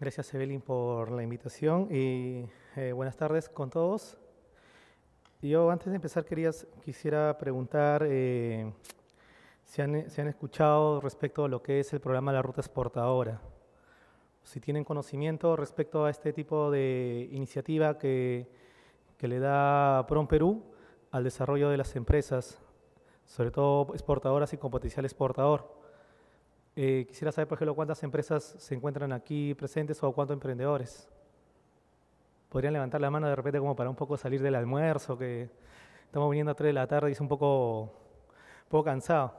Gracias, Evelyn, por la invitación y eh, buenas tardes con todos. Yo antes de empezar quisiera preguntar eh, si, han, escuchado respecto a lo que es el programa La Ruta Exportadora, si tienen conocimiento respecto a este tipo de iniciativa que, que le da PROM Perú al desarrollo de las empresas, sobre todo exportadoras y con potencial exportador. Eh, quisiera saber, por ejemplo, cuántas empresas se encuentran aquí presentes o cuántos emprendedores. Podrían levantar la mano de repente como para un poco salir del almuerzo, que estamos viniendo a 3 de la tarde y es un poco, poco cansado.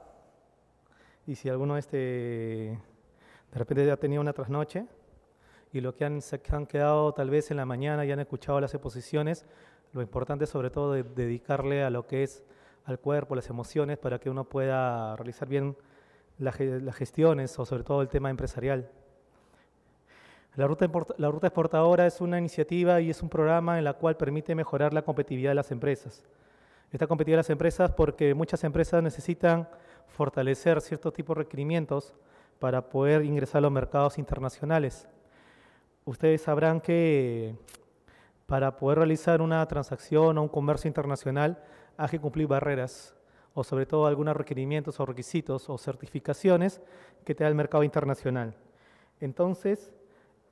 Y si alguno este, de repente ya ha tenido una trasnoche y lo que han, se han quedado tal vez en la mañana y han escuchado las exposiciones, lo importante es sobre todo dedicarle a lo que es al cuerpo, las emociones, para que uno pueda realizar bien las, gestiones o sobre todo el tema empresarial. La ruta, la ruta, exportadora es una iniciativa y es un programa en la cual permite mejorar la competitividad de las empresas. Esta competitividad de las empresas porque muchas empresas necesitan fortalecer ciertos tipos de requerimientos para poder ingresar a los mercados internacionales. Ustedes sabrán que para poder realizar una transacción o un comercio internacional hay que cumplir barreras o sobre todo algunos requerimientos o requisitos o certificaciones que te da el mercado internacional. Entonces,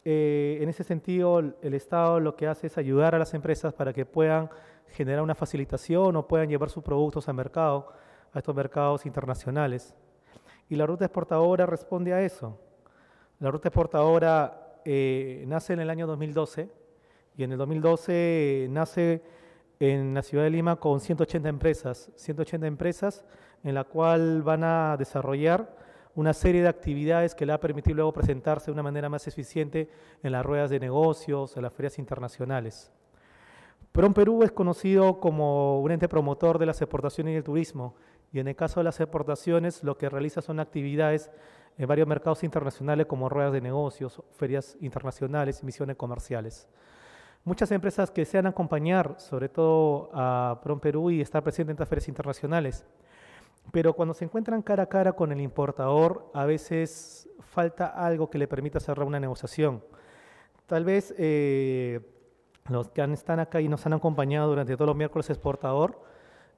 eh, en ese sentido, el Estado lo que hace es ayudar a las empresas para que puedan generar una facilitación o puedan llevar sus productos al mercado, a estos mercados internacionales. Y la ruta exportadora responde a eso. La ruta exportadora eh, nace en el año 2012 y en el 2012 eh, nace en la ciudad de Lima con 180 empresas, 180 empresas en la cual van a desarrollar una serie de actividades que le va a permitir luego presentarse de una manera más eficiente en las ruedas de negocios, en las ferias internacionales. PROM Perú es conocido como un ente promotor de las exportaciones y el turismo, y en el caso de las exportaciones lo que realiza son actividades en varios mercados internacionales como ruedas de negocios, ferias internacionales y misiones comerciales. Muchas empresas que desean acompañar, sobre todo a Prom Perú y estar presente en las ferias internacionales. Pero cuando se encuentran cara a cara con el importador, a veces falta algo que le permita cerrar una negociación. Tal vez eh, los que están acá y nos han acompañado durante todos los miércoles exportador,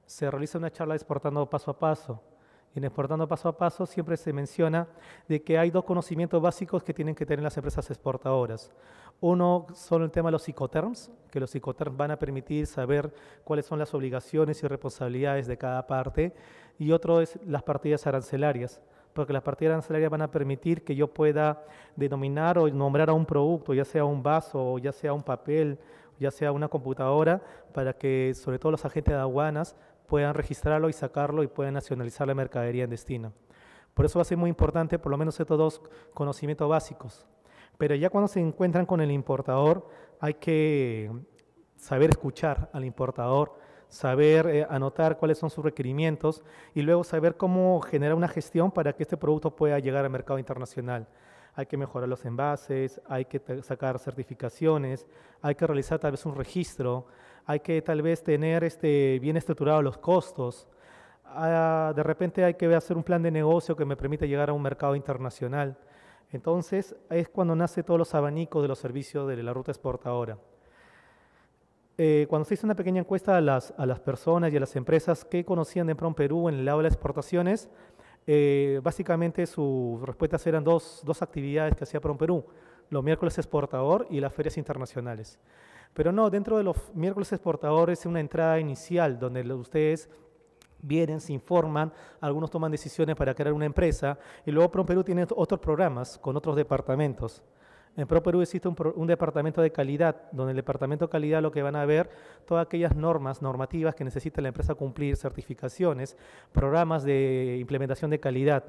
se realiza una charla exportando paso a paso en Exportando Paso a Paso siempre se menciona de que hay dos conocimientos básicos que tienen que tener las empresas exportadoras. Uno son el tema de los psicoterms, que los psicoterms van a permitir saber cuáles son las obligaciones y responsabilidades de cada parte. Y otro es las partidas arancelarias, porque las partidas arancelarias van a permitir que yo pueda denominar o nombrar a un producto, ya sea un vaso, ya sea un papel, ya sea una computadora, para que sobre todo los agentes de aduanas puedan registrarlo y sacarlo y puedan nacionalizar la mercadería en destino. Por eso va a ser muy importante por lo menos estos dos conocimientos básicos. Pero ya cuando se encuentran con el importador, hay que saber escuchar al importador, saber eh, anotar cuáles son sus requerimientos y luego saber cómo generar una gestión para que este producto pueda llegar al mercado internacional. Hay que mejorar los envases, hay que sacar certificaciones, hay que realizar tal vez un registro, hay que tal vez tener este, bien estructurados los costos. Ah, de repente hay que hacer un plan de negocio que me permita llegar a un mercado internacional. Entonces es cuando nace todos los abanicos de los servicios de la ruta exportadora. Eh, cuando se hizo una pequeña encuesta a las, personas y a las empresas que conocían de Prom Perú en el lado de las exportaciones, eh, básicamente sus respuestas eran dos, dos actividades que hacía Prom Perú, los miércoles exportador y las ferias internacionales. Pero no, dentro de los miércoles exportadores es una entrada inicial donde ustedes vienen, se informan, algunos toman decisiones para crear una empresa y luego ProPerú tiene otros programas con otros departamentos. En Perú existe un, departamento de calidad, donde el departamento de calidad lo que van a ver todas aquellas normas, normativas que necesita la empresa cumplir, certificaciones, programas de implementación de calidad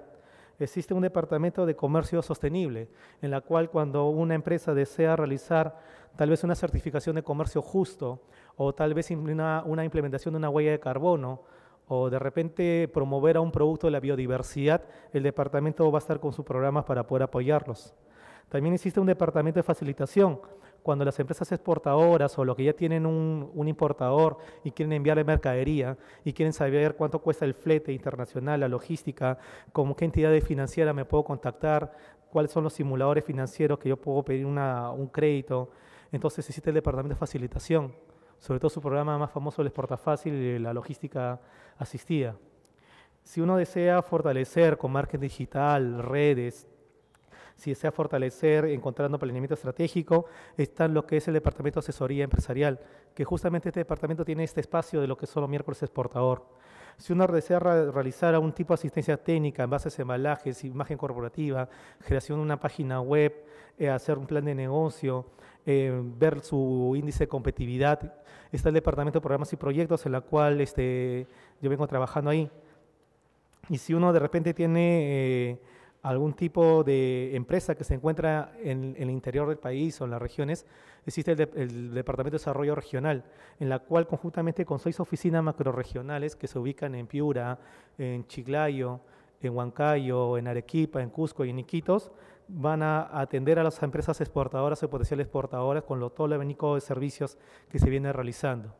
existe un departamento de comercio sostenible, en la cual cuando una empresa desea realizar tal vez una certificación de comercio justo o tal vez una, implementación de una huella de carbono, o de repente promover a un producto de la biodiversidad, el departamento va a estar con sus programas para poder apoyarlos. También existe un departamento de facilitación, cuando las empresas exportadoras o los que ya tienen un, importador y quieren enviarle mercadería y quieren saber cuánto cuesta el flete internacional, la logística, con qué entidades financieras me puedo contactar, cuáles son los simuladores financieros que yo puedo pedir un crédito. Entonces existe el departamento de facilitación, sobre todo su programa más famoso, el Exporta Fácil y la logística asistida. Si uno desea fortalecer con marketing digital, redes, si desea fortalecer, encontrando planeamiento estratégico, está lo que es el Departamento de Asesoría Empresarial, que justamente este departamento tiene este espacio de lo que son miércoles exportador. Si uno desea realizar algún tipo de asistencia técnica en bases de embalajes, imagen corporativa, creación de una página web, eh, hacer un plan de negocio, eh, ver su índice de competitividad, está el Departamento de Programas y Proyectos, en la cual este, yo vengo trabajando ahí. Y si uno de repente tiene... Eh, algún tipo de empresa que se encuentra en, el interior del país o en las regiones, existe el, Departamento de Desarrollo Regional, en la cual conjuntamente con seis oficinas macroregionales que se ubican en Piura, en Chiclayo, en Huancayo, en Arequipa, en Cusco y en Iquitos, van a atender a las empresas exportadoras o potenciales exportadoras con lo, todo el abanico de servicios que se viene realizando.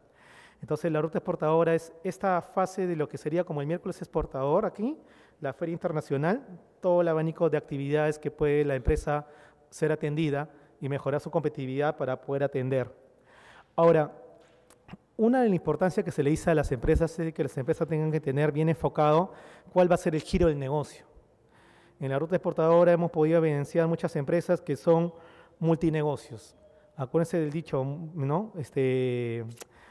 Entonces, la ruta exportadora es esta fase de lo que sería como el miércoles exportador aquí, la feria internacional, todo el abanico de actividades que puede la empresa ser atendida y mejorar su competitividad para poder atender. Ahora, una de las importancias que se le dice a las empresas es que las empresas tengan que tener bien enfocado cuál va a ser el giro del negocio. En la ruta exportadora hemos podido evidenciar muchas empresas que son multinegocios. Acuérdense del dicho, ¿no? Este,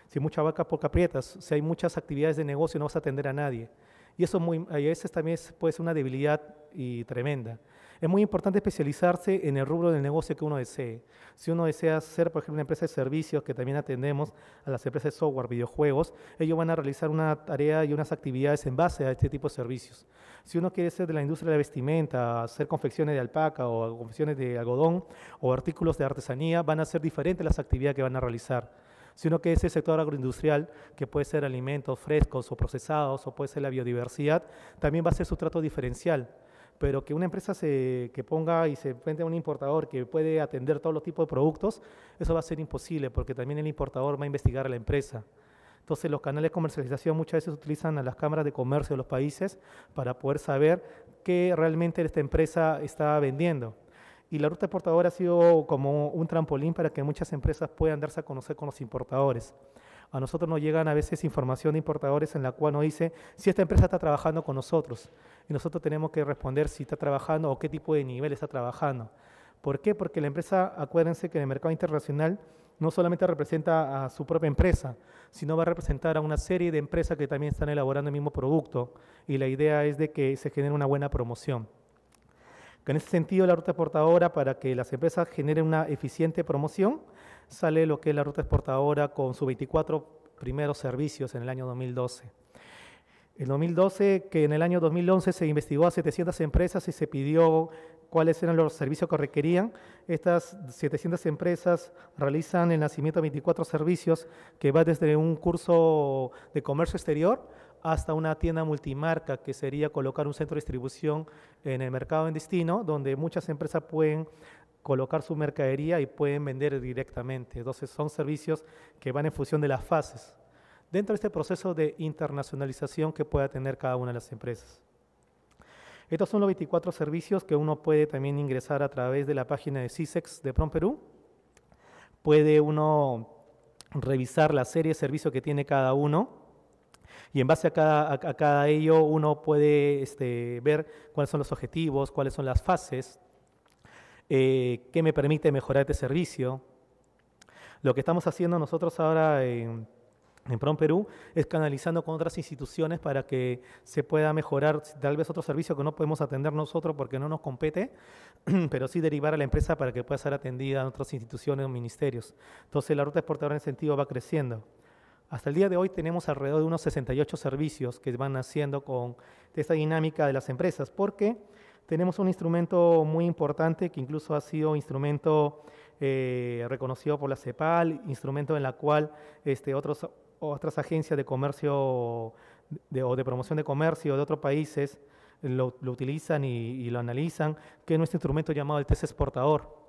si mucha vaca, poca aprietas. Si hay muchas actividades de negocio, no vas a atender a nadie. Y eso muy, a veces también puede ser una debilidad y tremenda. Es muy importante especializarse en el rubro del negocio que uno desee. Si uno desea ser, por ejemplo, una empresa de servicios, que también atendemos a las empresas de software, videojuegos, ellos van a realizar una tarea y unas actividades en base a este tipo de servicios. Si uno quiere ser de la industria de la vestimenta, hacer confecciones de alpaca o confecciones de algodón o artículos de artesanía, van a ser diferentes las actividades que van a realizar sino que ese sector agroindustrial, que puede ser alimentos frescos o procesados o puede ser la biodiversidad, también va a ser su trato diferencial pero que una empresa se, que ponga y se enfrente a un importador que puede atender todos los tipos de productos, eso va a ser imposible, porque también el importador va a investigar a la empresa. Entonces los canales de comercialización muchas veces utilizan a las cámaras de comercio de los países para poder saber qué realmente esta empresa está vendiendo. Y la ruta exportadora ha sido como un trampolín para que muchas empresas puedan darse a conocer con los importadores. A nosotros nos llegan a veces información de importadores en la cual nos dice si esta empresa está trabajando con nosotros. Y nosotros tenemos que responder si está trabajando o qué tipo de nivel está trabajando. ¿Por qué? Porque la empresa, acuérdense que en el mercado internacional no solamente representa a su propia empresa, sino va a representar a una serie de empresas que también están elaborando el mismo producto. Y la idea es de que se genere una buena promoción. En ese sentido, la ruta exportadora, para que las empresas generen una eficiente promoción, sale lo que es la ruta exportadora con sus 24 primeros servicios en el año 2012. En 2012, que en el año 2011 se investigó a 700 empresas y se pidió cuáles eran los servicios que requerían. Estas 700 empresas realizan el nacimiento de 24 servicios que va desde un curso de comercio exterior hasta una tienda multimarca, que sería colocar un centro de distribución en el mercado en destino, donde muchas empresas pueden colocar su mercadería y pueden vender directamente. Entonces son servicios que van en función de las fases dentro de este proceso de internacionalización que pueda tener cada una de las empresas. Estos son los 24 servicios que uno puede también ingresar a través de la página de CISEX de Prom Perú. Puede uno revisar la serie de servicios que tiene cada uno y en base a cada, ello uno puede este, ver cuáles son los objetivos, cuáles son las fases, eh, qué me permite mejorar este servicio. Lo que estamos haciendo nosotros ahora en, en PROM Perú es canalizando con otras instituciones para que se pueda mejorar tal vez otro servicio que no podemos atender nosotros porque no nos compete, pero sí derivar a la empresa para que pueda ser atendida en otras instituciones o ministerios. Entonces la ruta exportadora en ese sentido va creciendo. Hasta el día de hoy tenemos alrededor de unos 68 servicios que van haciendo con esta dinámica de las empresas, porque tenemos un instrumento muy importante que incluso ha sido instrumento eh, reconocido por la CEPAL, instrumento en la cual este, otras agencias de comercio o de promoción de comercio de otros países lo, utilizan y, lo analizan, que es nuestro instrumento llamado el test exportador.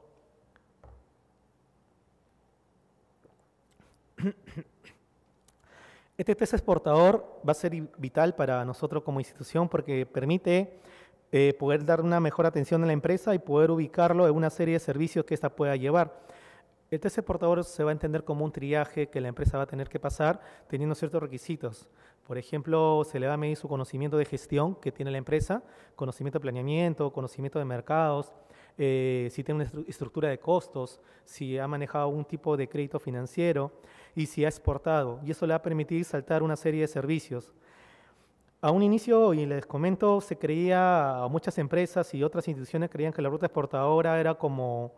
Este test exportador va a ser vital para nosotros como institución porque permite eh, poder dar una mejor atención a la empresa y poder ubicarlo en una serie de servicios que ésta pueda llevar. El test exportador se va a entender como un triaje que la empresa va a tener que pasar teniendo ciertos requisitos. Por ejemplo, se le va a medir su conocimiento de gestión que tiene la empresa, conocimiento de planeamiento, conocimiento de mercados, eh, si tiene una estructura de costos, si ha manejado algún tipo de crédito financiero y si ha exportado. Y eso le ha permitido saltar una serie de servicios. A un inicio, y les comento, se creía, muchas empresas y otras instituciones creían que la ruta exportadora era como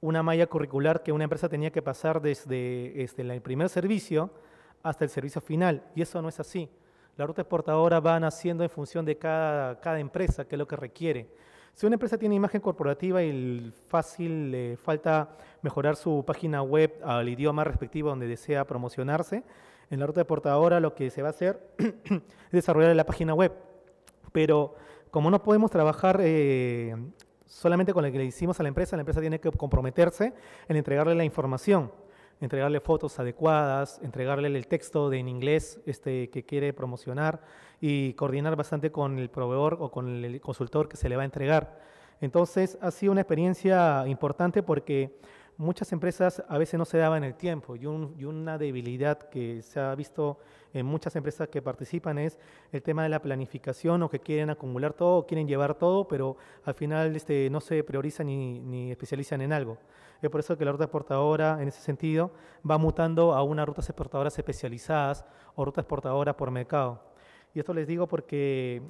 una malla curricular que una empresa tenía que pasar desde, este, el primer servicio hasta el servicio final. Y eso no es así. La ruta exportadora va naciendo en función de cada, cada empresa, que es lo que requiere. Si una empresa tiene imagen corporativa y fácil le falta mejorar su página web al idioma respectivo donde desea promocionarse, en la ruta de portadora lo que se va a hacer es desarrollar la página web. Pero como no podemos trabajar eh, solamente con lo que le hicimos a la empresa, la empresa tiene que comprometerse en entregarle la información entregarle fotos adecuadas, entregarle el texto en inglés este, que quiere promocionar y coordinar bastante con el proveedor o con el consultor que se le va a entregar. Entonces ha sido una experiencia importante porque muchas empresas a veces no se daban el tiempo y, una debilidad que se ha visto en muchas empresas que participan es el tema de la planificación o que quieren acumular todo, quieren llevar todo, pero al final este, no se priorizan ni especializan en algo. Es por eso que la ruta exportadora, en ese sentido, va mutando a unas rutas exportadoras especializadas o ruta exportadora por mercado. Y esto les digo porque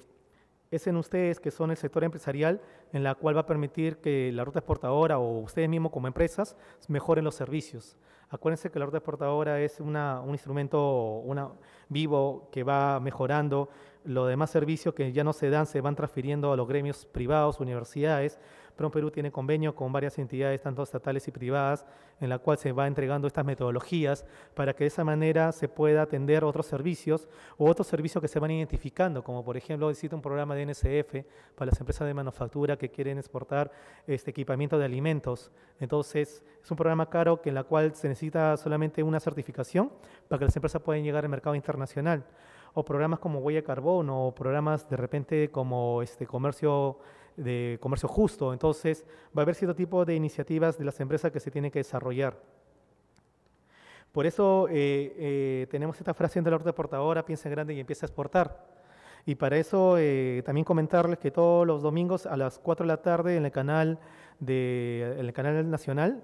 es en ustedes que son el sector empresarial en la cual va a permitir que la ruta exportadora o ustedes mismos como empresas mejoren los servicios. Acuérdense que la ruta exportadora es un instrumento vivo que va mejorando. Los demás servicios que ya no se dan se van transfiriendo a los gremios privados, universidades, Perú tiene convenio con varias entidades, tanto estatales y privadas, en la cual se va entregando estas metodologías para que de esa manera se pueda atender otros servicios o otros servicios que se van identificando, como por ejemplo existe un programa de NSF para las empresas de manufactura que quieren exportar este equipamiento de alimentos. Entonces, es un programa caro que en la cual se necesita solamente una certificación para que las empresas puedan llegar al mercado internacional o programas como huella carbono o programas de repente como este comercio de comercio justo. Entonces, va a haber cierto tipo de iniciativas de las empresas que se tienen que desarrollar. Por eso eh, eh, tenemos esta frase de la orden portadora, piensa en grande y empieza a exportar. Y para eso eh, también comentarles que todos los domingos a las 4 de la tarde en el canal, de, canal nacional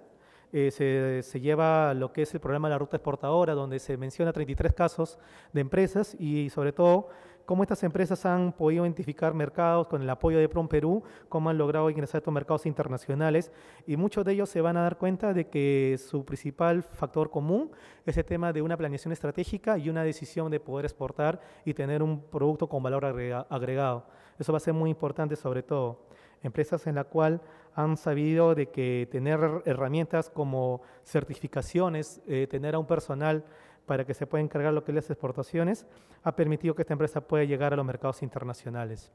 se, se, lleva lo que es el programa La Ruta Exportadora, donde se menciona 33 casos de empresas y sobre todo cómo estas empresas han podido identificar mercados con el apoyo de Prom Perú, cómo han logrado ingresar a estos mercados internacionales y muchos de ellos se van a dar cuenta de que su principal factor común es el tema de una planeación estratégica y una decisión de poder exportar y tener un producto con valor agregado. Eso va a ser muy importante sobre todo. Empresas en la cual han sabido de que tener herramientas como certificaciones, eh, tener a un personal para que se pueda encargar lo que es las exportaciones, ha permitido que esta empresa pueda llegar a los mercados internacionales.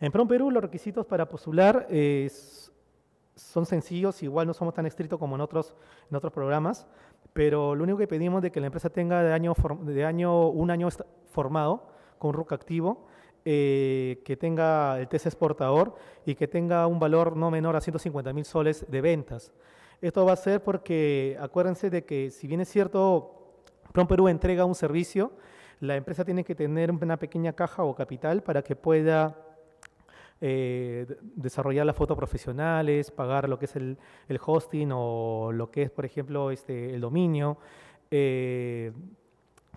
En PROM Perú los requisitos para postular eh, son sencillos, igual no somos tan estrictos como en otros, en otros programas, pero lo único que pedimos es de que la empresa tenga de año, de año, un año formado con RUC activo, eh, que tenga el test exportador y que tenga un valor no menor a 150 mil soles de ventas. Esto va a ser porque acuérdense de que si bien es cierto Perú entrega un servicio, la empresa tiene que tener una pequeña caja o capital para que pueda eh, desarrollar las fotos profesionales, pagar lo que es el, hosting o lo que es, por ejemplo, este, el dominio, eh,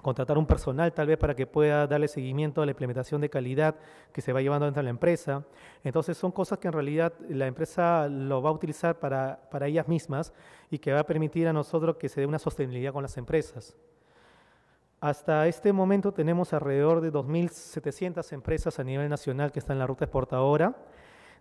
contratar un personal tal vez para que pueda darle seguimiento a la implementación de calidad que se va llevando dentro de la empresa. Entonces son cosas que en realidad la empresa lo va a utilizar para, para ellas mismas y que va a permitir a nosotros que se dé una sostenibilidad con las empresas. Hasta este momento tenemos alrededor de 2.700 empresas a nivel nacional que están en la ruta exportadora.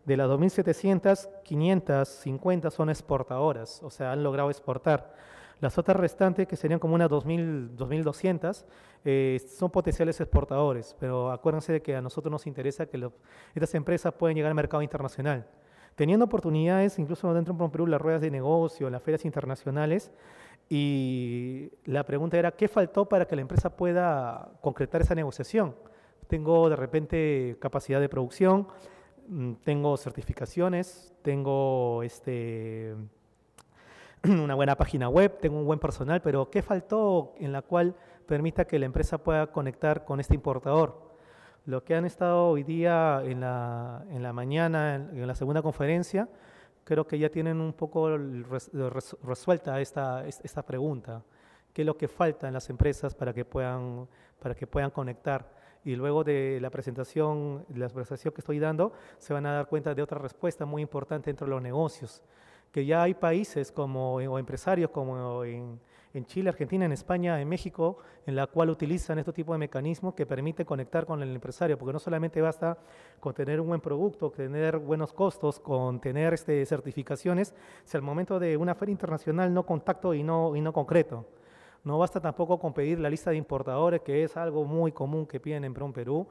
De las 2.700, 550 son exportadoras, o sea, han logrado exportar. Las otras restantes, que serían como unas 2.200, eh, son potenciales exportadores, pero acuérdense de que a nosotros nos interesa que estas empresas puedan llegar al mercado internacional. Teniendo oportunidades, incluso dentro de Perú, las ruedas de negocio, las ferias internacionales, y la pregunta era, ¿qué faltó para que la empresa pueda concretar esa negociación? Tengo de repente capacidad de producción, mm, tengo certificaciones, tengo este, una buena página web, tengo un buen personal, pero ¿qué faltó en la cual permita que la empresa pueda conectar con este importador? Lo que han estado hoy día en la, mañana, en la segunda conferencia, creo que ya tienen un poco resuelta esta, esta pregunta. ¿Qué es lo que falta en las empresas para que puedan, para que puedan conectar? Y luego de la presentación, la presentación que estoy dando, se van a dar cuenta de otra respuesta muy importante entre los negocios, que ya hay países como, o empresarios como en, en Chile, Argentina, en España, en México, en la cual utilizan este tipo de mecanismos que permiten conectar con el empresario, porque no solamente basta con tener un buen producto, tener buenos costos, con tener este, certificaciones, si al momento de una feria internacional no contacto y no, y no concreto. No basta tampoco con pedir la lista de importadores, que es algo muy común que piden en Perú,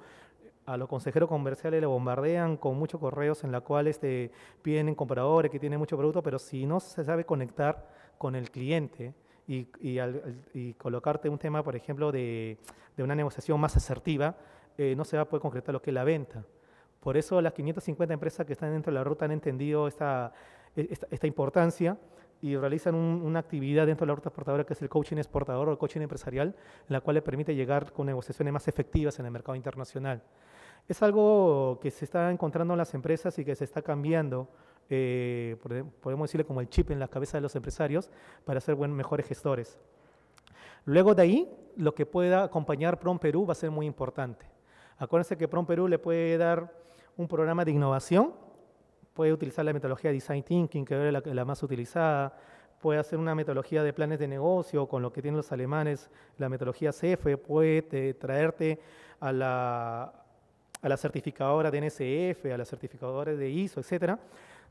a los consejeros comerciales le bombardean con muchos correos en la cual este, piden compradores que tienen mucho producto, pero si no se sabe conectar con el cliente, y, colocarte un tema, por ejemplo, de, una negociación más asertiva, eh, no se va a poder concretar lo que es la venta. Por eso las 550 empresas que están dentro de la ruta han entendido esta, e, importancia y realizan una actividad dentro de la ruta exportadora que es el coaching exportador o el coaching empresarial, la cual les permite llegar con negociaciones más efectivas en el mercado internacional. Es algo que se está encontrando en las empresas y que se está cambiando eh, e, podemos decirle como el chip en la cabeza de los empresarios para ser buen, mejores gestores. Luego de ahí, lo que pueda acompañar PROM Perú va a ser muy importante. Acuérdense que PROM Perú le puede dar un programa de innovación, puede utilizar la metodología Design Thinking, que es la, más utilizada, puede hacer una metodología de planes de negocio con lo que tienen los alemanes, la metodología CF, puede eh, traerte a la, certificadora de NSF, a las certificadores de ISO, etcétera.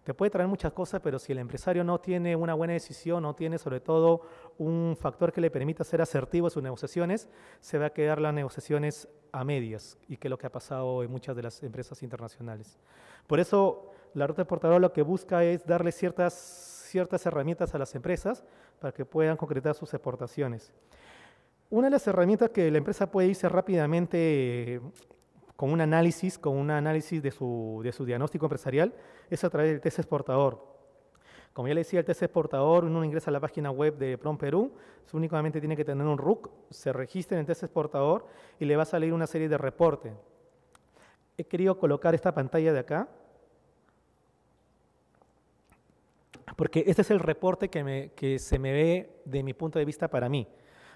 Te puede traer muchas cosas, pero si el empresario no tiene una buena decisión, no tiene sobre todo un factor que le permita ser asertivo en sus negociaciones, se va a quedar las negociaciones a medias, y que es lo que ha pasado en muchas de las empresas internacionales. Por eso, la ruta exportadora lo que busca es darle ciertas, ciertas herramientas a las empresas para que puedan concretar sus exportaciones. Una de las herramientas que la empresa puede irse rápidamente con un análisis, con un análisis de su, diagnóstico empresarial, es a través del test exportador. Como ya le decía, el test exportador, uno ingresa a la página web de PROM Perú, únicamente tiene que tener un RUC, se registra en el test exportador y le va a salir una serie de reportes. He querido colocar esta pantalla de acá, porque este es el reporte que, que se me ve de mi punto de vista para mí.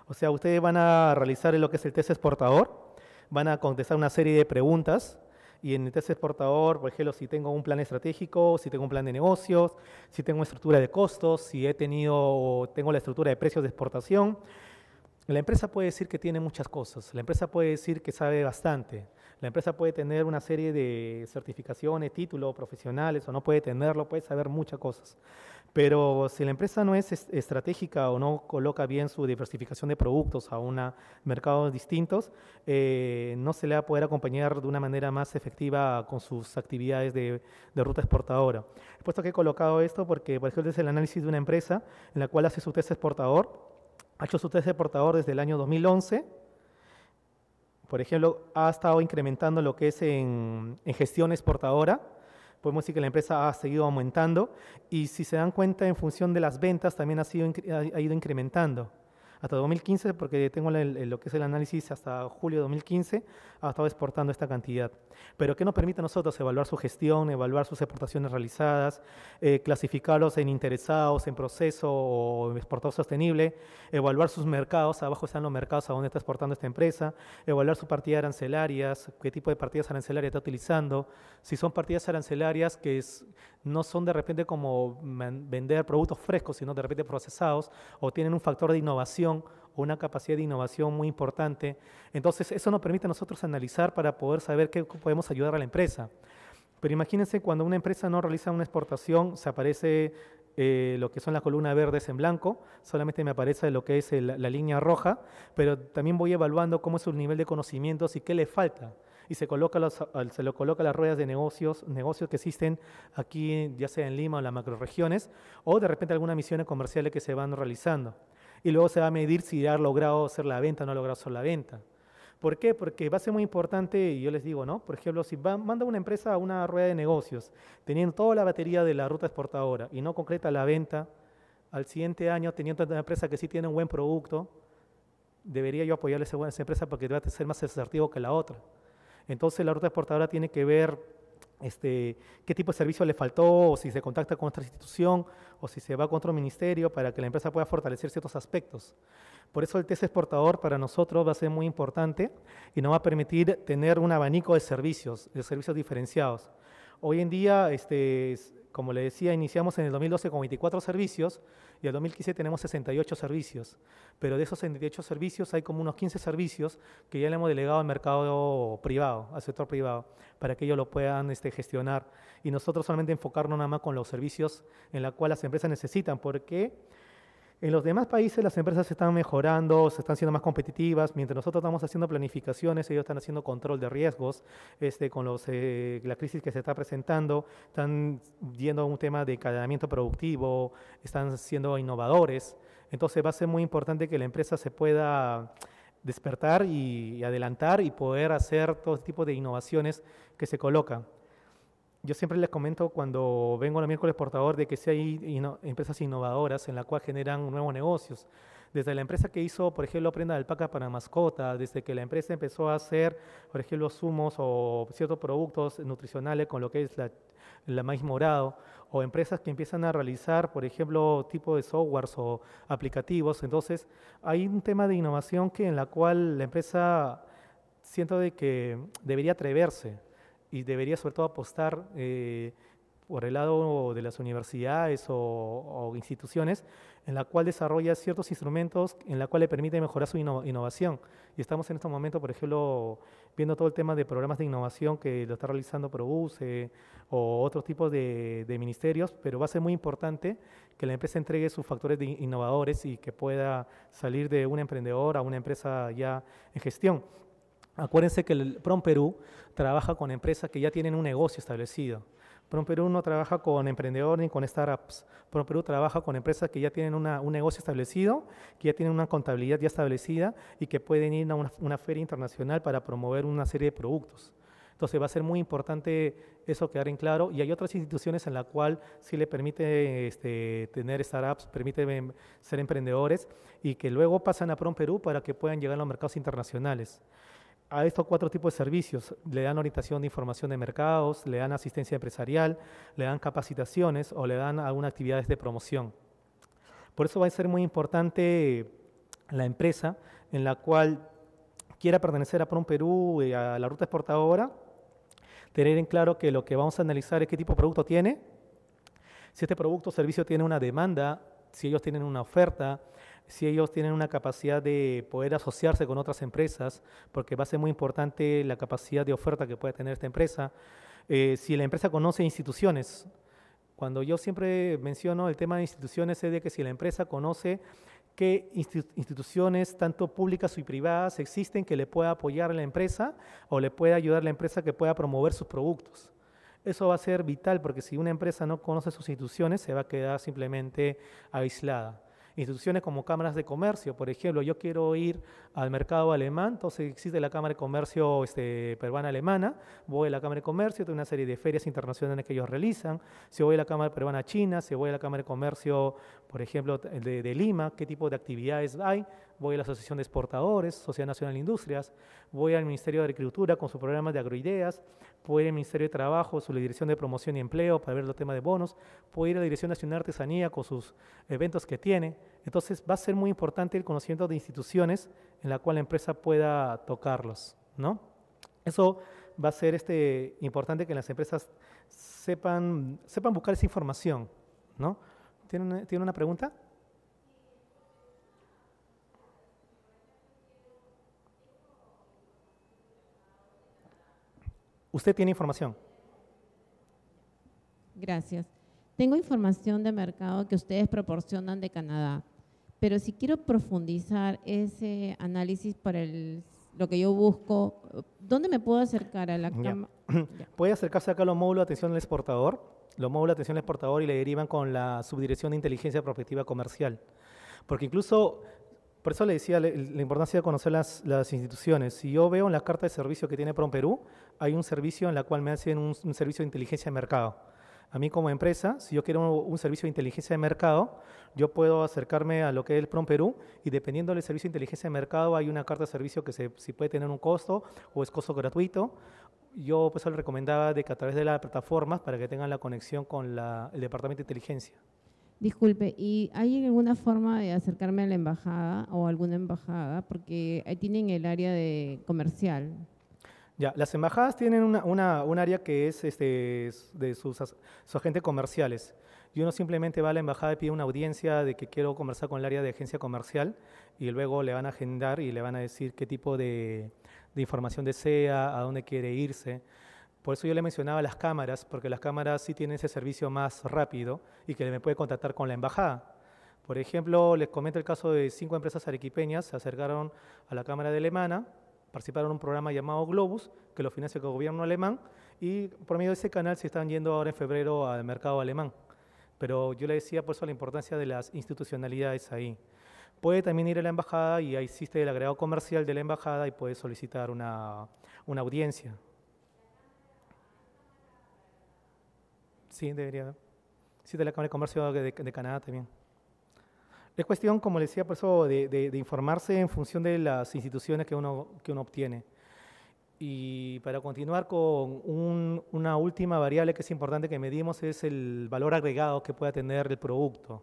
O sea, ustedes van a realizar lo que es el test exportador, van a contestar una serie de preguntas. Y en el test exportador, por ejemplo, si tengo un plan estratégico, si tengo un plan de negocios, si tengo una estructura de costos, si he tenido, o tengo la estructura de precios de exportación. La empresa puede decir que tiene muchas cosas, la empresa puede decir que sabe bastante, la empresa puede tener una serie de certificaciones, títulos profesionales o no puede tenerlo, puede saber muchas cosas. Pero si la empresa no es estratégica o no coloca bien su diversificación de productos a una, mercados distintos, eh, no se le va a poder acompañar de una manera más efectiva con sus actividades de, de ruta exportadora. He puesto que he colocado esto porque, por ejemplo, es el análisis de una empresa en la cual hace su test exportador, ha hecho su test exportador desde el año 2011 por ejemplo, ha estado incrementando lo que es en, gestión exportadora. Podemos decir que la empresa ha seguido aumentando y si se dan cuenta en función de las ventas también ha, sido, ha ido incrementando hasta 2015, porque tengo lo que es el análisis hasta julio de 2015, ha estado exportando esta cantidad. Pero ¿qué nos permite a nosotros evaluar su gestión, evaluar sus exportaciones realizadas, eh, clasificarlos en interesados, en proceso o exportador sostenible, evaluar sus mercados, abajo están los mercados a donde está exportando esta empresa, evaluar su partida arancelarias, qué tipo de partidas arancelarias está utilizando, si son partidas arancelarias que es, no son de repente como vender productos frescos, sino de repente procesados, o tienen un factor de innovación o una capacidad de innovación muy importante. Entonces, eso nos permite a nosotros analizar para poder saber qué podemos ayudar a la empresa. Pero imagínense cuando una empresa no realiza una exportación, se aparece eh, lo que son las columnas verdes en blanco, solamente me aparece lo que es la línea roja, pero también voy evaluando cómo es su nivel de conocimientos y qué le falta y se, coloca se lo coloca a las ruedas de negocios, negocios que existen aquí, ya sea en Lima o en las macroregiones, o de repente algunas misiones comerciales que se van realizando. Y luego se va a medir si ha logrado hacer la venta o no ha logrado hacer la venta. ¿Por qué? Porque va a ser muy importante, y yo les digo, ¿no? Por ejemplo, si manda una empresa a una rueda de negocios, teniendo toda la batería de la ruta exportadora y no concreta la venta, al siguiente año, teniendo una empresa que sí tiene un buen producto, debería yo apoyarle a esa empresa porque va a ser más asertivo que la otra. Entonces la ruta exportadora tiene que ver este, qué tipo de servicio le faltó, o si se contacta con otra institución, o si se va con otro ministerio, para que la empresa pueda fortalecer ciertos aspectos. Por eso el test exportador para nosotros va a ser muy importante y nos va a permitir tener un abanico de servicios, de servicios diferenciados. Hoy en día este, como le decía, iniciamos en el 2012 con 24 servicios y en el 2015 tenemos 68 servicios. Pero de esos 68 servicios hay como unos 15 servicios que ya le hemos delegado al mercado privado, al sector privado, para que ellos lo puedan este, gestionar. Y nosotros solamente enfocarnos nada más con los servicios en los cuales las empresas necesitan. ¿Por en los demás países las empresas se están mejorando, se están siendo más competitivas, mientras nosotros estamos haciendo planificaciones, ellos están haciendo control de riesgos este, con los, eh, la crisis que se está presentando, están yendo a un tema de encadenamiento productivo, están siendo innovadores. Entonces va a ser muy importante que la empresa se pueda despertar y, adelantar y poder hacer todo este tipo de innovaciones que se colocan yo siempre les comento cuando vengo la miércoles portador de que si hay empresas innovadoras en la cual generan nuevos negocios. Desde la empresa que hizo, por ejemplo, prenda de alpaca para mascota, desde que la empresa empezó a hacer, por ejemplo, zumos o ciertos productos nutricionales con lo que es la, maíz morado, o empresas que empiezan a realizar, por ejemplo, tipo de softwares o aplicativos. Entonces, hay un tema de innovación que en la cual la empresa siento de que debería atreverse y debería sobre todo apostar eh, por el lado de las universidades o, instituciones en la cual desarrolla ciertos instrumentos en la cual le permite mejorar su innovación. Y estamos en este momento, por ejemplo, viendo todo el tema de programas de innovación que lo está realizando Produce o otros tipos de, ministerios, pero va a ser muy importante que la empresa entregue sus factores de innovadores y que pueda salir de un emprendedor a una empresa ya en gestión. Acuérdense que el PROM Perú trabaja con empresas que ya tienen un negocio establecido. PROM Perú no trabaja con emprendedores ni con startups. PROM Perú trabaja con empresas que ya tienen un negocio establecido, que ya tienen una contabilidad ya establecida y que pueden ir a una, feria internacional para promover una serie de productos. Entonces va a ser muy importante eso quedar en claro. Y hay otras instituciones en la cual sí le permite este, tener startups, permite ser emprendedores y que luego pasan a PROM Perú para que puedan llegar a los mercados internacionales a estos cuatro tipos de servicios le dan orientación de información de mercados, le dan asistencia empresarial, le dan capacitaciones o le dan algunas actividades de promoción. Por eso va a ser muy importante la empresa en la cual quiera pertenecer a Prom Perú y a la ruta exportadora, tener en claro que lo que vamos a analizar es qué tipo de producto tiene, si este producto o servicio tiene una demanda, si ellos tienen una oferta, si ellos tienen una capacidad de poder asociarse con otras empresas, porque va a ser muy importante la capacidad de oferta que puede tener esta empresa. Eh, si la empresa conoce instituciones, cuando yo siempre menciono el tema de instituciones es de que si la empresa conoce qué instituciones, tanto públicas y privadas, existen que le pueda apoyar a la empresa o le pueda ayudar a la empresa que pueda promover sus productos. Eso va a ser vital porque si una empresa no conoce sus instituciones se va a quedar simplemente aislada instituciones como cámaras de comercio. Por ejemplo, yo quiero ir al mercado alemán, entonces existe la Cámara de Comercio este, peruana-alemana, voy a la Cámara de Comercio, tengo una serie de ferias internacionales que ellos realizan. Si voy a la Cámara peruana-china, si voy a la Cámara de Comercio, por ejemplo, de, de Lima, qué tipo de actividades hay voy a la Asociación de Exportadores, Sociedad Nacional de Industrias, voy al Ministerio de Agricultura con su programa de agroideas, voy al Ministerio de Trabajo, su Dirección de Promoción y Empleo para ver los temas de bonos, puedo ir a la Dirección Nacional de Artesanía con sus eventos que tiene. Entonces va a ser muy importante el conocimiento de instituciones en la cual la empresa pueda tocarlos, ¿no? Eso va a ser este, importante que las empresas sepan, sepan buscar esa información, ¿no? ¿Tiene ¿tiene una pregunta? Usted tiene información. Gracias. Tengo información de mercado que ustedes proporcionan de Canadá, pero si quiero profundizar ese análisis para lo que yo busco, ¿dónde me puedo acercar a la cámara? Puede acercarse acá a los módulos de atención al exportador, los módulos de atención al exportador y le derivan con la subdirección de inteligencia prospectiva comercial. Porque incluso por eso le decía la, importancia de conocer las, instituciones. Si yo veo en la carta de servicio que tiene PromPerú, hay un servicio en la cual me hacen un, servicio de inteligencia de mercado. A mí como empresa, si yo quiero un, servicio de inteligencia de mercado, yo puedo acercarme a lo que es el PROM Perú y dependiendo del servicio de inteligencia de mercado hay una carta de servicio que si puede tener un costo o es costo gratuito. Yo pues les recomendaba de que a través de las plataformas para que tengan la conexión con el departamento de inteligencia. Disculpe, ¿y hay alguna forma de acercarme a la embajada o alguna embajada? Porque ahí tienen el área de comercial. Ya, las embajadas tienen un área que es este, de sus, agentes comerciales y uno simplemente va a la embajada y pide una audiencia de que quiero conversar con el área de agencia comercial y luego le van a agendar y le van a decir qué tipo de, de información desea, a dónde quiere irse. Por eso yo le mencionaba las cámaras, porque las cámaras sí tienen ese servicio más rápido y que me puede contactar con la embajada. Por ejemplo, les comento el caso de cinco empresas arequipeñas, se acercaron a la Cámara de Alemana, participaron en un programa llamado Globus, que lo financia el gobierno alemán, y por medio de ese canal se están yendo ahora en febrero al mercado alemán. Pero yo le decía por eso la importancia de las institucionalidades ahí. Puede también ir a la embajada y ahí existe el agregado comercial de la embajada y puede solicitar una audiencia. Sí, debería. Sí, de la Cámara de Comercio de, Canadá también. Es cuestión, como le decía, por eso, de, informarse en función de las instituciones que uno, que uno obtiene. Y para continuar con una última variable que es importante que medimos es el valor agregado que pueda tener el producto.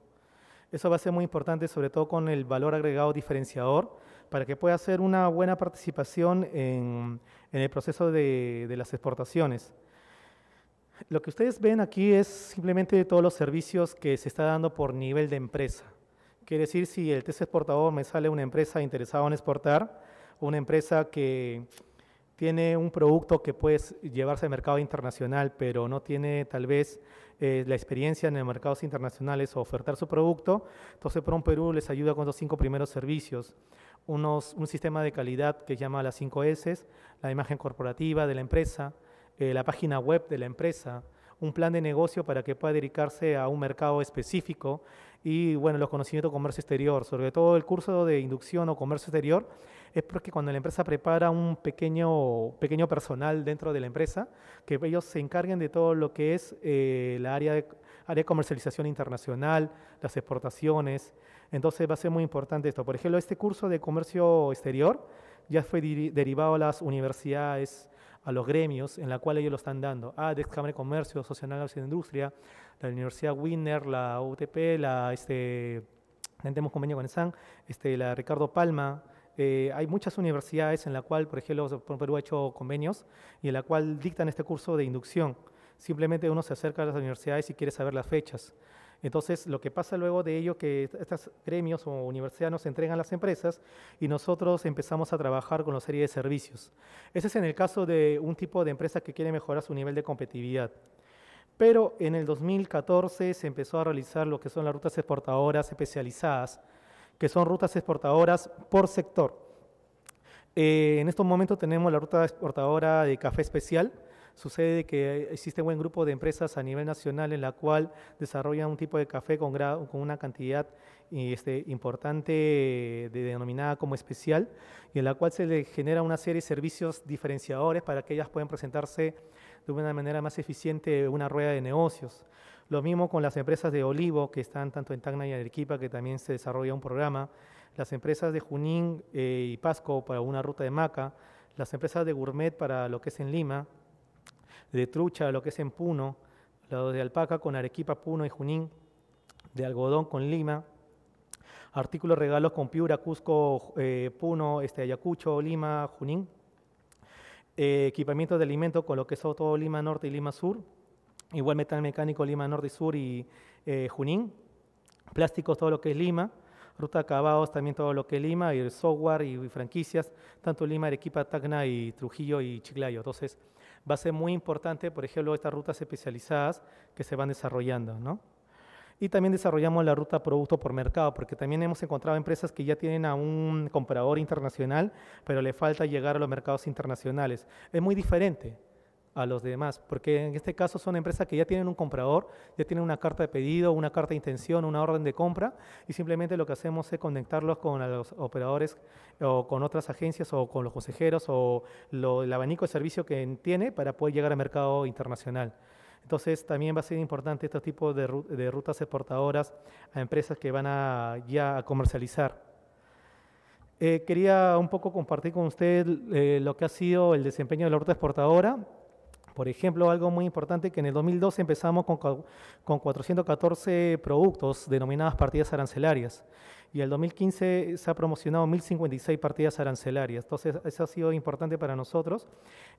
Eso va a ser muy importante, sobre todo con el valor agregado diferenciador, para que pueda hacer una buena participación en, el proceso de las exportaciones. Lo que ustedes ven aquí es simplemente todos los servicios que se está dando por nivel de empresa. Quiere decir, si el test exportador me sale una empresa interesada en exportar, una empresa que tiene un producto que puede llevarse al mercado internacional, pero no tiene tal vez eh, la experiencia en los mercados internacionales o ofertar su producto, entonces Prom Perú les ayuda con los cinco primeros servicios. un sistema de calidad que llama las 5 S, la imagen corporativa de la empresa, eh, la página web de la empresa, un plan de negocio para que pueda dedicarse a un mercado específico y bueno, los conocimientos de comercio exterior, sobre todo el curso de inducción o comercio exterior, es porque cuando la empresa prepara un pequeño, pequeño personal dentro de la empresa, que ellos se encarguen de todo lo que es eh, la área de, área de comercialización internacional, las exportaciones. Entonces va a ser muy importante esto. Por ejemplo, este curso de comercio exterior ya fue derivado a las universidades a los gremios en la cual ellos lo están dando. ADEX, ah, este Cámara de Comercio, Sociedad de Industria, la Universidad Winner, la UTP, la, este, tenemos convenio con este, la Ricardo Palma, eh, hay muchas universidades en la cual, por ejemplo, Perú ha hecho convenios y en la cual dictan este curso de inducción. Simplemente uno se acerca a las universidades y quiere saber las fechas. Entonces, lo que pasa luego de ello que estos gremios o universidades nos entregan las empresas y nosotros empezamos a trabajar con la serie de servicios. Ese es en el caso de un tipo de empresa que quiere mejorar su nivel de competitividad. Pero en el 2014 se empezó a realizar lo que son las rutas exportadoras especializadas, que son rutas exportadoras por sector. Eh, en estos momentos tenemos la ruta exportadora de café especial, Sucede que existe un buen grupo de empresas a nivel nacional en la cual desarrollan un tipo de café con, con una cantidad este, importante de, denominada como especial y en la cual se le genera una serie de servicios diferenciadores para que ellas puedan presentarse de una manera más eficiente una rueda de negocios. Lo mismo con las empresas de olivo que están tanto en Tacna y en Arequipa, que también se desarrolla un programa, las empresas de Junín eh, y Pasco para una ruta de maca, las empresas de gourmet para lo que es en Lima, de trucha, lo que es en Puno, lado de alpaca con Arequipa, Puno y Junín, de algodón con Lima, artículos regalos con Piura, Cusco, eh, Puno, este, Ayacucho, Lima, Junín, eh, equipamiento de alimento con lo que es todo Lima Norte y Lima Sur, igual metal mecánico Lima Norte y Sur y eh, Junín, plásticos todo lo que es Lima, ruta acabados también todo lo que es Lima, y el software y, y franquicias, tanto Lima, Arequipa, Tacna y Trujillo y Chiclayo. Entonces, va a ser muy importante, por ejemplo, estas rutas especializadas que se van desarrollando, ¿no? Y también desarrollamos la ruta producto por mercado, porque también hemos encontrado empresas que ya tienen a un comprador internacional, pero le falta llegar a los mercados internacionales. Es muy diferente, a los demás, porque en este caso son empresas que ya tienen un comprador, ya tienen una carta de pedido, una carta de intención, una orden de compra, y simplemente lo que hacemos es conectarlos con los operadores o con otras agencias o con los consejeros o el abanico de servicio que tiene para poder llegar al mercado internacional. Entonces también va a ser importante este tipo de, rutas exportadoras a empresas que van a, ya a comercializar. Eh, quería un poco compartir con usted eh, lo que ha sido el desempeño de la ruta exportadora por ejemplo, algo muy importante que en el 2012 empezamos con, 414 productos denominadas partidas arancelarias y el 2015 se ha promocionado 1.056 partidas arancelarias. Entonces, eso ha sido importante para nosotros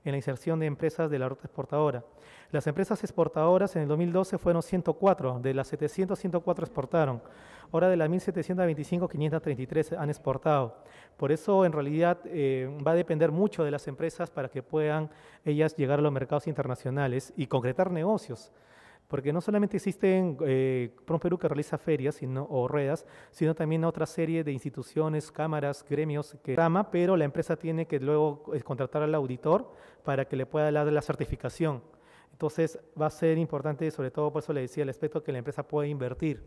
en la inserción de empresas de la ruta exportadora. Las empresas exportadoras en el 2012 fueron 104, de las 700, 104 exportaron. Ahora de las 1.725, 533 han exportado. Por eso, en realidad, eh, va a depender mucho de las empresas para que puedan ellas llegar a los mercados internacionales y concretar negocios porque no solamente existen eh, Prom Perú que realiza ferias sino, o ruedas, sino también otra serie de instituciones, cámaras, gremios que rama, pero la empresa tiene que luego eh, contratar al auditor para que le pueda dar la certificación. Entonces va a ser importante, sobre todo por eso le decía el aspecto que la empresa puede invertir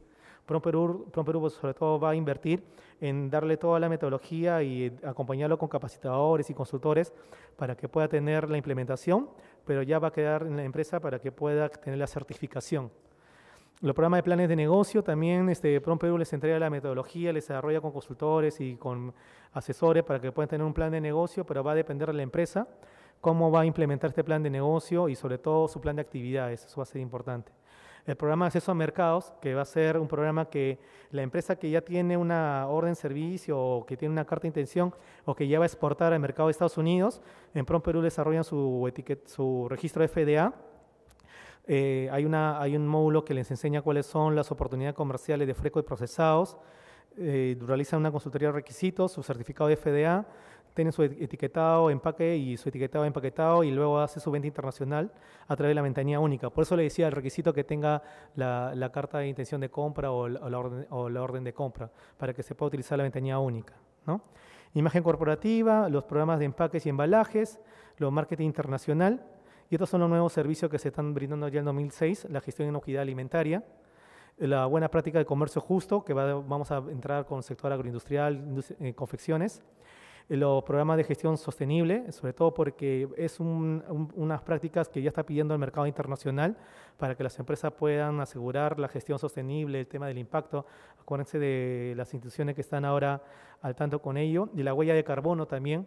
promperu, Perú sobre todo va a invertir en darle toda la metodología y acompañarlo con capacitadores y consultores para que pueda tener la implementación, pero ya va a quedar en la empresa para que pueda tener la certificación. Los programas de planes de negocio también, este, les entrega la metodología, les desarrolla con consultores y con asesores para que puedan tener un plan de negocio, pero va a depender de la empresa cómo va a implementar este plan de negocio y sobre todo su plan de actividades, eso va a ser importante. El programa de acceso a mercados, que va a ser un programa que la empresa que ya tiene una orden de servicio o que tiene una carta de intención o que ya va a exportar al mercado de Estados Unidos, en PROM Perú desarrollan su, etiquet, su registro FDA. Eh, hay, una, hay un módulo que les enseña cuáles son las oportunidades comerciales de fresco y procesados. Eh, realizan una consultoría de requisitos, su certificado de FDA tiene su e-, etiquetado, empaque y su etiquetado, empaquetado y luego hace su venta internacional a través de la ventanilla única. Por eso le decía el requisito que tenga la, carta de intención de compra o la, o, la orden, de compra para que se pueda utilizar la ventanilla única. Imagen corporativa, los programas de empaques y embalajes, los marketing internacional y estos son los nuevos servicios que se están brindando ya en 2006, la gestión en inocuidad alimentaria, la buena práctica de comercio justo, que vamos a entrar con el sector agroindustrial, eh, confecciones, los programas de gestión sostenible, sobre todo porque es unas prácticas que ya está pidiendo el mercado internacional para que las empresas puedan asegurar la gestión sostenible, el tema del impacto. Acuérdense de las instituciones que están ahora al tanto con ello y la huella de carbono también.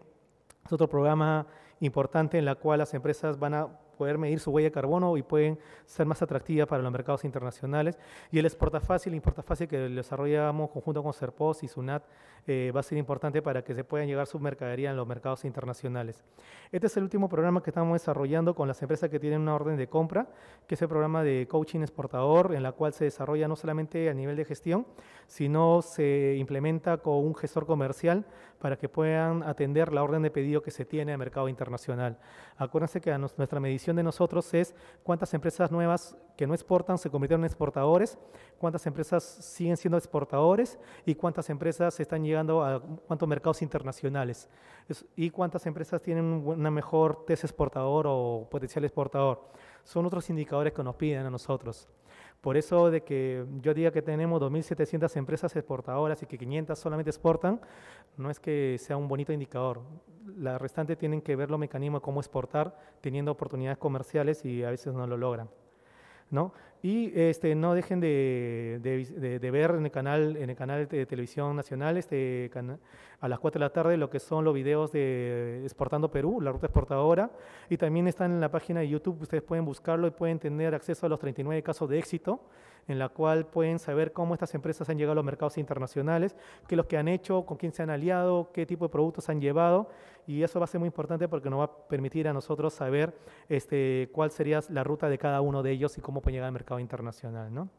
Es otro programa importante en la cual las empresas van a poder medir su huella de carbono y pueden ser más atractivas para los mercados internacionales. Y el exporta fácil, importa fácil que desarrollamos conjunto con Serpos y SUNAT eh, va a ser importante para que se puedan llegar su mercadería en los mercados internacionales. Este es el último programa que estamos desarrollando con las empresas que tienen una orden de compra, que es el programa de coaching exportador, en la cual se desarrolla no solamente a nivel de gestión, sino se implementa con un gestor comercial para que puedan atender la orden de pedido que se tiene en el mercado internacional. Acuérdense que nuestra medición de nosotros es cuántas empresas nuevas que no exportan se convirtieron en exportadores, cuántas empresas siguen siendo exportadores y cuántas empresas están llegando a cuántos mercados internacionales y cuántas empresas tienen una mejor test exportador o potencial exportador. Son otros indicadores que nos piden a nosotros. Por eso de que yo diga que tenemos 2.700 empresas exportadoras y que 500 solamente exportan, no es que sea un bonito indicador. La restante tienen que ver los mecanismos de cómo exportar, teniendo oportunidades comerciales y a veces no lo logran. Y este, no dejen de, ver en el canal, en el canal de televisión nacional este, a las 4 de la tarde lo que son los videos de Exportando Perú, la ruta exportadora. Y también están en la página de YouTube, ustedes pueden buscarlo y pueden tener acceso a los 39 casos de éxito en la cual pueden saber cómo estas empresas han llegado a los mercados internacionales, qué es lo que han hecho, con quién se han aliado, qué tipo de productos han llevado, y eso va a ser muy importante porque nos va a permitir a nosotros saber este, cuál sería la ruta de cada uno de ellos y cómo pueden llegar al mercado internacional. ¿no?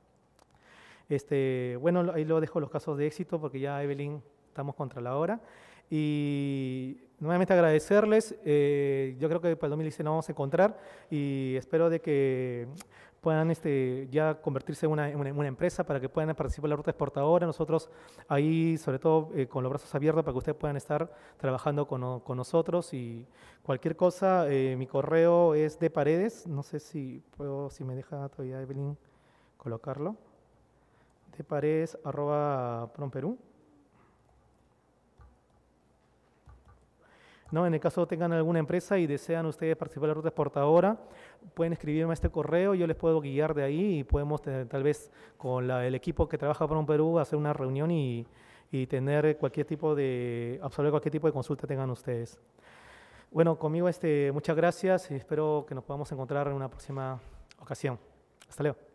Este, bueno, ahí lo dejo los casos de éxito porque ya Evelyn estamos contra la hora. Y nuevamente agradecerles. Eh, yo creo que para el 2016 nos vamos a encontrar y espero de que puedan este, ya convertirse en una, empresa, para que puedan participar en la ruta exportadora. Nosotros ahí, sobre todo, eh, con los brazos abiertos para que ustedes puedan estar trabajando con, con nosotros. Y cualquier cosa, eh, mi correo es de paredes. No sé si puedo, si me deja todavía Evelyn colocarlo. De arroba promperú. ¿no? En el caso tengan alguna empresa y desean ustedes participar en la ruta exportadora, pueden escribirme a este correo, yo les puedo guiar de ahí y podemos eh, tal vez con el equipo que trabaja para un Perú hacer una reunión y, y, tener cualquier tipo de, absorber cualquier tipo de consulta tengan ustedes. Bueno, conmigo este, muchas gracias y espero que nos podamos encontrar en una próxima ocasión. Hasta luego.